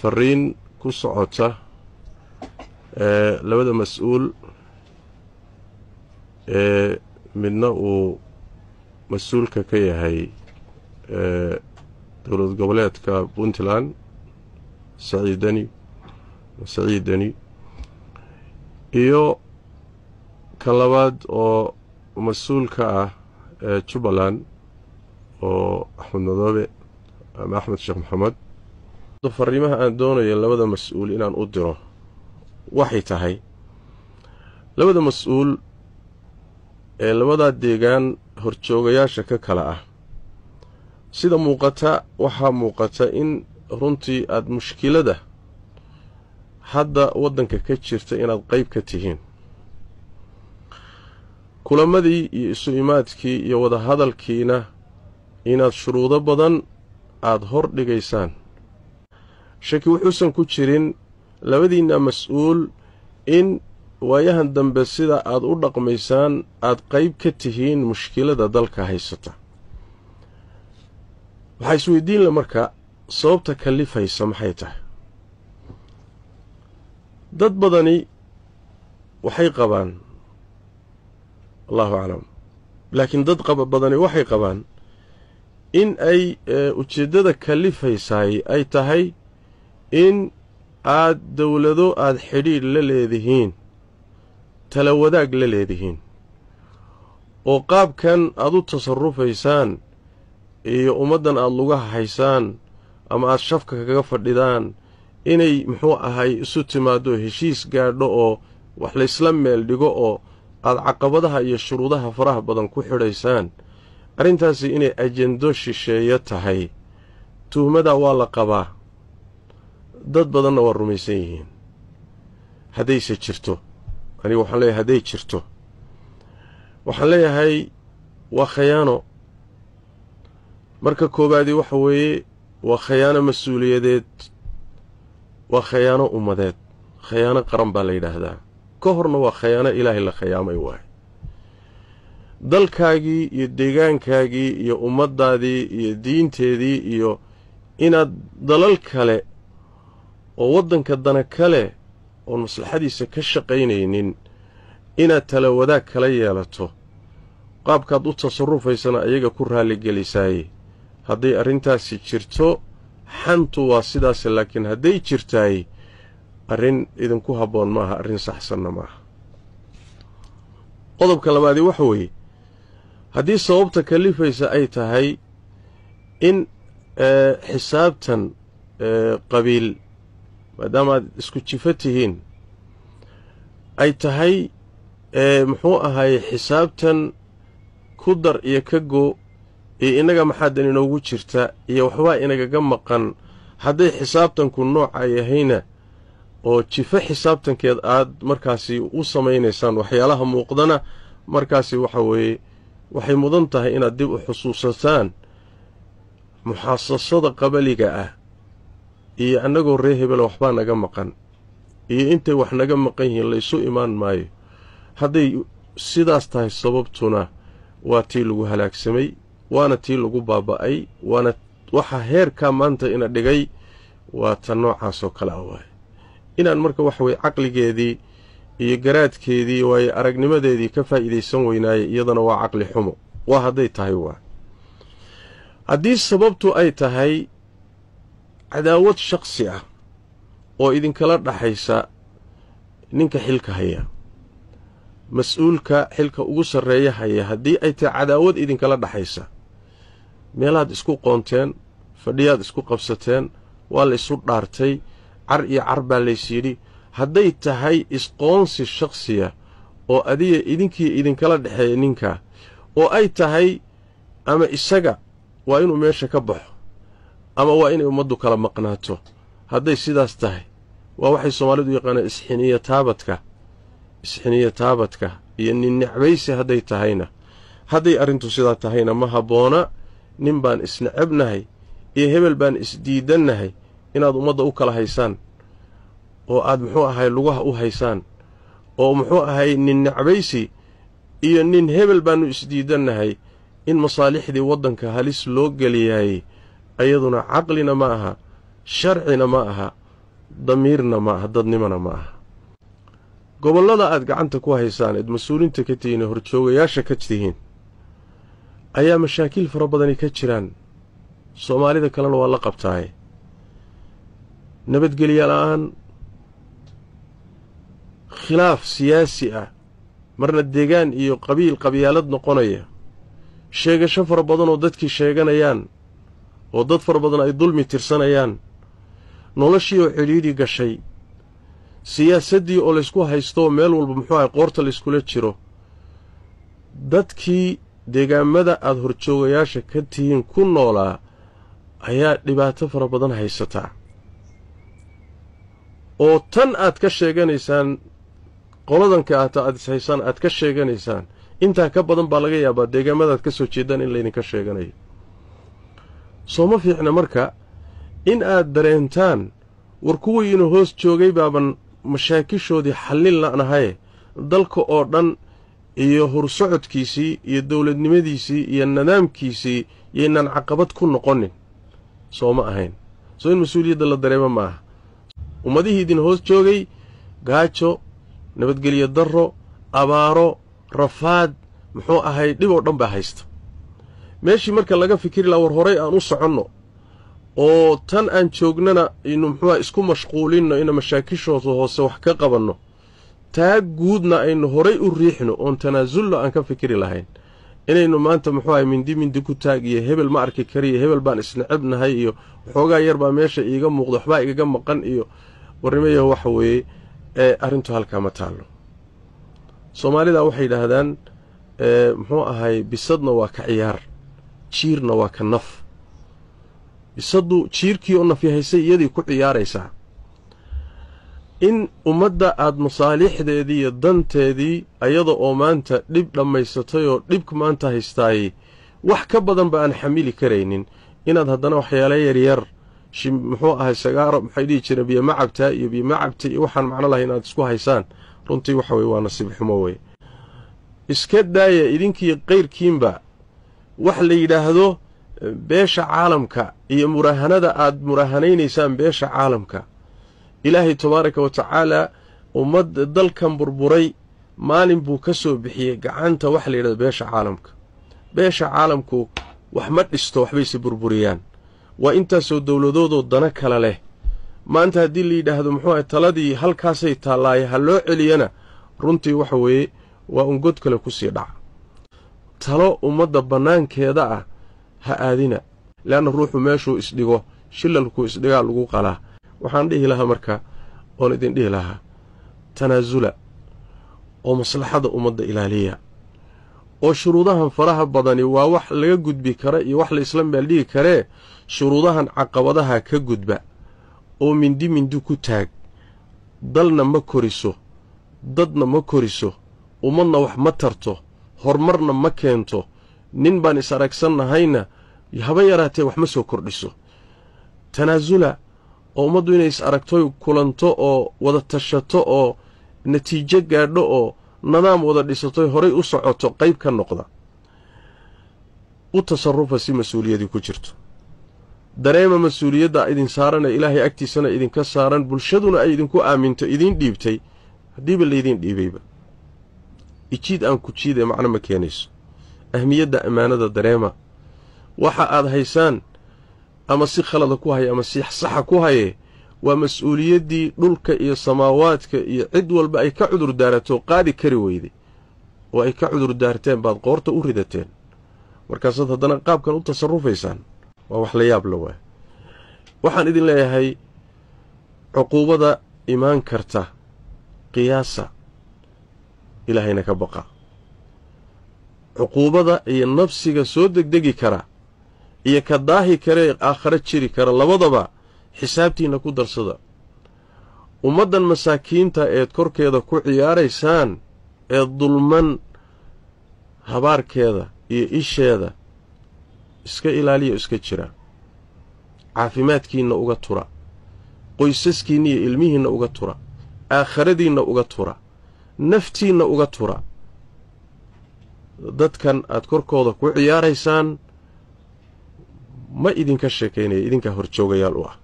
fariin ku socota ee labada mas-uul ee midna uu mas-uulka ka yahay dowlad goboleedka puntland saciidani saciidani iyo ka labaad oo mas-uulka ah ee jubbaland oo axmed madoobe ama axmed sheekh maxamed fariimaha aan doonayo labada mas-uul inaan u diro waxay tahay labada mas-uul ee labadaa deegaan horjoogayaasha ka kale ah sida muuqata waxaa muuqata in runtii aad mushkilada hadda waddanka ka jirta inaad qayb ka tihiin kulamadii iyo isu imaadkii iyo wadahadalkiina inaad shuruudo badan aad hor dhigaysaan shaki wuxuusan ku jirin labadiinna mas-uul in waayahan dambe sida aad u dhaqmaysaan aad qayb ka tihiin mushkilada dalka haysata waxaa isweydiinla marka sababta kalifaysa maxay tahay dad badani waxay qabaan allahu aclam laakiin dad qaba badani waxay qabaan in ay eh, ujeeddada kallifaysaay ay tahay in aad dowlado aad xidhiidh la leedihiin tala wadaag la leedihiin oo qaabkan aad u tasarufaysaan iyo ummaddan aad lugaha haysaan ama aada shafka kaga fadhidaan inay muxuu ahay isu timaaddo heshiis gaadho oo wax laysla meel dhigo oo aad caqabadaha iyo shuruudaha faraha badan ku xidhaysaan arrintaasi inay ajendo shisheeyo tahay tuhmadaa waa la qabaa dad badanna waa rumaysan yihiin haddayse jirto aniga waxaan leeyahay hadday jirto waxaan leeyahay waa khayaano marka koowaadii waxa weeye waa khayaano mas-uuliyadeed waa khayaano ummadeed khayaano qaran baa la yidhaahdaa ka horna waa khayaano ilaahay la khayaamay waaye dalkaagii iyo deegaankaagii iyo ummaddaadii iyo diinteedii iyo inaad dalal kale oo waddanka dana kale oon maslaxadiisa ka shaqaynaynin inaad tala wadaag kala yeelato qaabkaad u tasarufaysana ayaga ku raalligelisaaye hadday arrintaasi jirto xantu waa sidaas laakiin hadday jirtaay arrin idinku habboon maaha arrin saxsanna maaha qodobka labaadi waxa weeye haddii sababta kalifaysa ay tahay in eh, xisaabtan eh, qabiil maadaama aad isku jifo tihiin ay tahay eh, muxuu ahaye xisaabtan ku dar iyo ka go iyo innaga maxaadan inoogu jirta iyo waxbaa inagaga maqan hadday xisaabtanku nooca yahayna oo jifo xisaabtankeed aad markaasi u samaynaysaan waxyaalaha muuqdana markaasi waxa weeye waxay mudan tahay inaad dib u xusuusataan muxaasasada qabaliga ah iyo annagoo ree hebela waxbaa naga maqan iyo intay wax naga maqan yihiin laysu imaan maayo hadday sidaas tahay sababtuna waa tii lagu halaagsamay waana tii lagu baaba'ay waana waxaa heerkaa maanta ina dhigay waa ta noocaasoo kale ah waay inaan marka waxa weye caqligeedii iyo garaadkeedii waayo aragnimadeedii ka faa'iidaysan weynaaye iyadana waa caqli xumo waa hadday tahay waa haddii sababtu ay tahay cadaawad shaksi ah oo idinkala dhaxaysa ninka xilka haya mas-uulka xilka ugu sarreeya haya haddii ay tahay cadaawad idinkala dhaxaysa meelaad isku qoonteen fadhiyaad isku qabsateen waa la isu dhaartay car iyo car baa laysyidhi hadday tahay isqoonsi shaksiya ah oo adiga idinkii idinkala dhexeeya ninka oo ay tahay ama isaga waa inuu meesha ka baxo ama waa inay ummaddu kala maqnaato hadday sidaas tahay waa waxay soomaalidu yaqaanaan isxiniyo taabadka isxiniyo taabadka iyo ninnicbaysi hadday tahayna hadday arrintu sidaa tahayna ma habboona nin baan isnecebnahay iyo hebel baan isdiidannahay inaad ummadda u kala haysaan oo aad muxuu ahay lugaha u haysaan oo muxuu ahay nin iyo nin hebel baannu isdiidannahay in masaalixdii waddanka halis loo geliyaayey ayaduna caqlina ma aha sharcina ma aha damiirna ma aha dadnimona ma aha gobollada aad gacanta ku haysaan eed mas-uuliinta ka tihiin horjoogayaasha ka tihiin ayaa mashaakiil fara badani ka jiraan soomaalida kalena waa la qabtaay nabadgelya la'aan khilaaf siyaasi ah marna deegaan iyo qabiil qabyaalad noqonaya sheegasho fara badan oo dadkii sheeganayaan oo dad fara badan ay dulmi tirsanayaan noloshii oo xidhiidhi gashay siyaasaddii oo laysku haysto meel walba muxuu ahay qoorta layskula jiro dadkii deegaamada aad horjoogayaasha ka tihiin ku noolaa ayaa dhibaato fara badan haysataa oo tan aad ka sheeganaysaan qoladanka aata aad ishaysaan aad ka sheeganaysaan intaa ka badan baa laga yaabaa deegaamadaad ka soo jeedaan in laydinka sheeganayo soo ma fiicna marka in aad dareentaan war kuwiiinu hoos joogay baaban mashaakishoodii xallin la'nahaye dalka oo dhan iyo hursocodkiisii iyo dowladnimadiisii iyo nidaamkiisii yaynaan caqabad ku noqonin soo ma ahayn soo in mas-uuliyadda la dareema maaha ummadihii idin hoos joogay gaajo nabadgelyo darro abaaro rafaad muxuu ahay dhib oo dhan baa haysta meeshii marka laga fikiri laha war horey aan u soconno oo tan aan joognana aynu muxuuha isku mashquulinno ina mashaakishooda hoose wax ka qabanno taa guudna aynu horay u riixno oon tanaasulna aan ka fikiri lahayn inaynu maanta muxuuahay mindi mindi ku taag iyo hebel ma arki kariyo hebel baan isnacabnahay iyo waxoogaa yarbaa meesha iiga muuqda waxbaa igaga maqan iyo warnimayaho waxa weeye ee arrintu halkaa ma taallo soomaalida waxay yidhaahdaan muxuu ahay bisadna waa ka ciyaar jiirna waa ka naf isadu jiirkii u nafyahaysay iyadii ku ciyaaraysaa in ummadda aad masaalixdeedii iyo danteedii ayada oo maanta dhib dhammaysatay oo dhibka maanta haystaayey wax ka badanba aan xamili karaynin inaad haddana waxyaala yaryar muxuu ahay sagaara maxay dhihi jireen biyomacabta iyo biyomacabta iyo waxaan macno lahay inaad isku haysaan runtii waxa weye waa nasiib xumo weye iska daaya idinkii qayrkiinba wax la yidhaahdo beesha caalamka iyo murahanada aad murahanaysaan beesha caalamka ilaahay tabaaraka wa tacaala ummad dalkan burburay maalin buu ka soo bixiyey gacanta wax la yidhahdo beesha caalamka beesha caalamku wax ma dhisto waxbayse burburiyaan waa intaasoo dowladoodoo dana kala leh maanta haddii la yidhaahdo muxuu ahay taladii halkaasay taallaaye ha loo celiyana runtii waxa weeye waa un god kale ku sii dhaca talo ummadda bannaankeeda ah ha aadina leanna ruuxu meeshuu isdhigo shilalkuu isdhigaa lagu qalaa waxaan dhihi lahaa marka oon idin dhihi lahaa tanaasula oo maslaxada ummadda ilaaliya oo shuruudahan faraha badani waa wax laga gudbi kara iyo wax la isla meel karee shuruudahan caqabadaha ka gudba oo mindi mindi ku taag dalna ma koriso dadna ma koriso ummadna wax ma tarto horumarna ma keento nin baan is aragsannahayna haba yaraatee wax ma soo kordhiso tanaasula oo ummaddu inay is aragto kulanto oo wada tashato oo natiijo gaadho oo nadaam wada dhisatoy horay u socoto qayb ka noqda u tasarufa si mas-uuliyadii ku jirto dareema mas-uuliyadda idin saaran ee ilaahay agtiisana idinka saaran bulshaduna ay idinku aaminto idiin dhiibtay haddiiba laydin dhiibayba ijiid aan ku jiidee macno ma keenayso ahmiyadda ammaanada dareema waxa aad haysaan ama si khalada ku haya ama si saxa ku haye waa mas-uuliyaddii dhulka iyo samaawaadka iyo cid walba ay ka cudur daarato qaadi kari weyday oo ay ka cudur daarteen baad qoorta u ridateen markaasaad haddana qaabkan u tasarufaysaan waa wax la yaab la waa waxaan idin leeyahay cuquubada imaan karta qiyaasa ilaahayna ka baqa cuquubada iyo nafsiga soo degdegi kara iyo ka daahi karee aakhare jiri kara labadaba xisaabtiinna ku darsada ummaddan masaakiinta eed korkeeda ku ciyaaraysaan ee dulman habaarkeeda iyo isheeda iska ilaaliya iska jira caafimaadkiinna uga tura qoysaskiinna iyo ilmihiinna uga tura aakharadiinna uga tura naftiinna uga tura dadkan aad korkooda ku ciyaaraysaan ma idinka sheekaynaya idinkaa horjoogayaal u ah